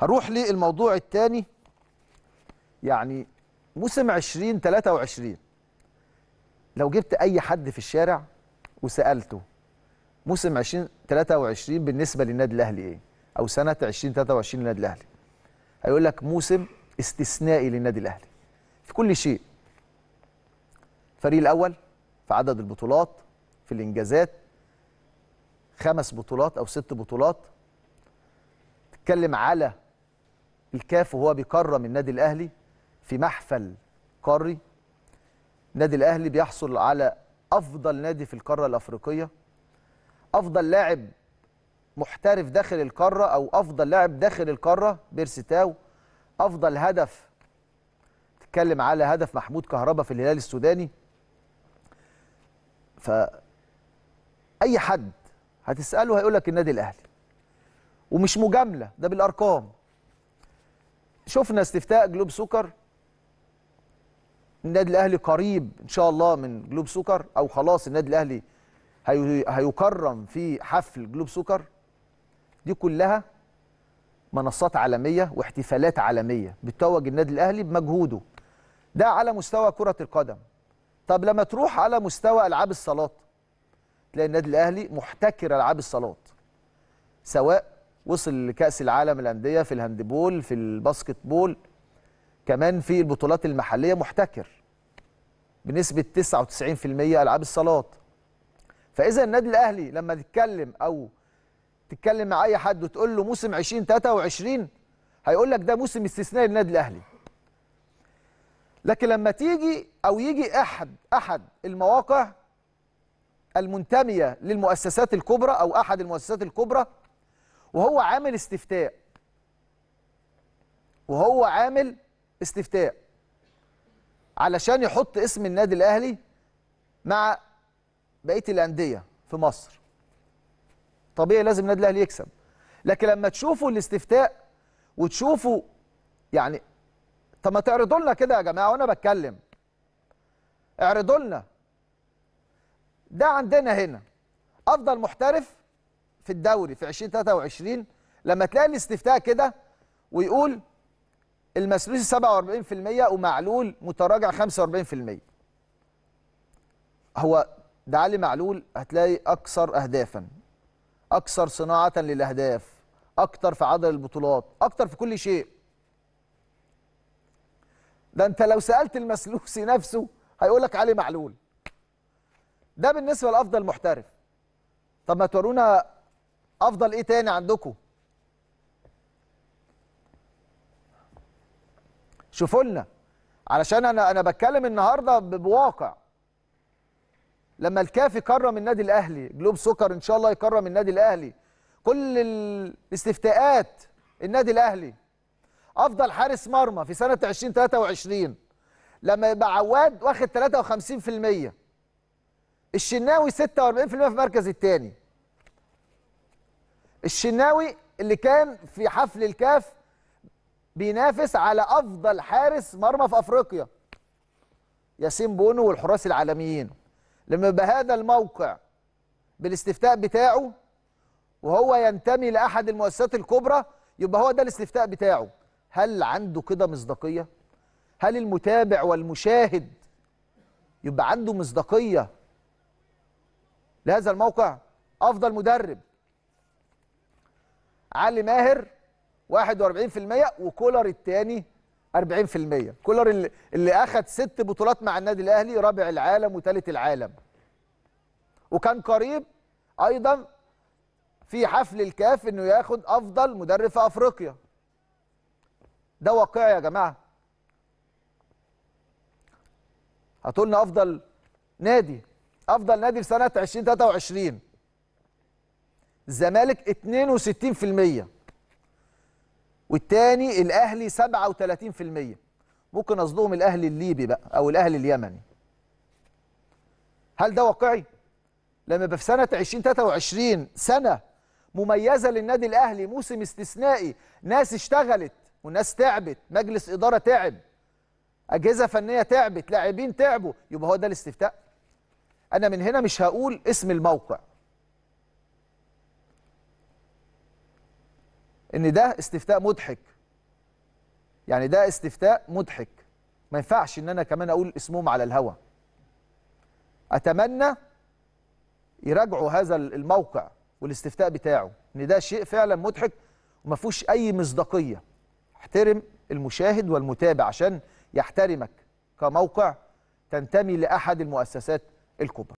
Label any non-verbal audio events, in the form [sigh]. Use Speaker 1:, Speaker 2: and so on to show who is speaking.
Speaker 1: هروح للموضوع الثاني يعني موسم 2023 لو جبت اي حد في الشارع وسالته موسم 2023 بالنسبه للنادي الاهلي ايه او سنه 2023 للنادي الاهلي هيقول لك موسم استثنائي للنادي الاهلي في كل شيء الفريق الاول في عدد البطولات في الانجازات خمس بطولات او ست بطولات تتكلم على الكاف وهو بيكرم النادي الاهلي في محفل قاري النادي الاهلي بيحصل على افضل نادي في القاره الافريقيه افضل لاعب محترف داخل القاره او افضل لاعب داخل القاره بيرسي تاو افضل هدف تتكلم على هدف محمود كهربا في الهلال السوداني ف اي حد هتساله هيقول لك النادي الاهلي ومش مجامله ده بالارقام شفنا استفتاء جلوب سكر النادي الاهلي قريب ان شاء الله من جلوب سكر او خلاص النادي الاهلي هيكرم في حفل جلوب سكر دي كلها منصات عالميه واحتفالات عالميه بتتوج النادي الاهلي بمجهوده ده على مستوى كره القدم طب لما تروح على مستوى العاب الصالات تلاقي النادي الاهلي محتكر العاب الصالات سواء وصل لكاس العالم الانديه في الهاندبول في الباسكت بول كمان في البطولات المحليه محتكر بنسبه 99% العاب الصالات فاذا النادي الاهلي لما تتكلم او تتكلم مع اي حد وتقول له موسم 2023 هيقول لك ده موسم استثنائي للنادي الاهلي لكن لما تيجي او يجي احد احد المواقع المنتميه للمؤسسات الكبرى او احد المؤسسات الكبرى وهو عامل استفتاء وهو عامل استفتاء علشان يحط اسم النادي الاهلي مع بقيه الانديه في مصر طبيعي لازم النادي الاهلي يكسب لكن لما تشوفوا الاستفتاء وتشوفوا يعني طب ما تعرضوا لنا كده يا جماعه وانا بتكلم اعرضوا لنا ده عندنا هنا افضل محترف في الدوري في 2023 لما تلاقي الاستفتاء كده ويقول المسلوسي 47% ومعلول متراجع 45% هو ده علي معلول هتلاقي اكثر اهدافا اكثر صناعه للاهداف اكثر في عدد البطولات اكثر في كل شيء ده انت لو سالت المسلوسي [laughs] نفسه هيقول لك علي معلول ده بالنسبه لافضل محترف طب ما تورونا افضل ايه تاني عندكم شوفوا لنا علشان انا انا بتكلم النهارده بواقع لما الكاف يكرم النادي الاهلي جلوب سكر ان شاء الله يكرم النادي الاهلي كل الاستفتاءات النادي الاهلي افضل حارس مرمى في سنه 2023 لما يبقى عواد واخد 53% الشناوي 46% في المركز الثاني الشناوي اللي كان في حفل الكاف بينافس على افضل حارس مرمى في افريقيا ياسين بونو والحراس العالميين لما بهذا الموقع بالاستفتاء بتاعه وهو ينتمي لاحد المؤسسات الكبرى يبقى هو ده الاستفتاء بتاعه هل عنده كده مصداقيه هل المتابع والمشاهد يبقى عنده مصداقيه لهذا الموقع افضل مدرب علي ماهر 41% وكولر الثاني 40% كولر اللي, اللي اخذ ست بطولات مع النادي الاهلي رابع العالم وثالث العالم وكان قريب ايضا في حفل الكاف انه ياخد افضل مدرب في افريقيا ده واقعي يا جماعه هتقولنا افضل نادي افضل نادي في سنه 2023 الزمالك 62% والتاني الاهلي 37% ممكن قصدهم الاهلي الليبي بقى او الاهلي اليمني هل ده واقعي لما يبقى في سنه 2023 سنه مميزه للنادي الاهلي موسم استثنائي ناس اشتغلت وناس تعبت مجلس اداره تعب اجهزه فنيه تعبت لاعبين تعبوا يبقى هو ده الاستفتاء انا من هنا مش هقول اسم الموقع ان ده استفتاء مضحك يعني ده استفتاء مضحك ما ينفعش ان انا كمان اقول اسمهم على الهوا اتمنى يراجعوا هذا الموقع والاستفتاء بتاعه ان ده شيء فعلا مضحك وما فيهوش اي مصداقيه احترم المشاهد والمتابع عشان يحترمك كموقع تنتمي لاحد المؤسسات الكبرى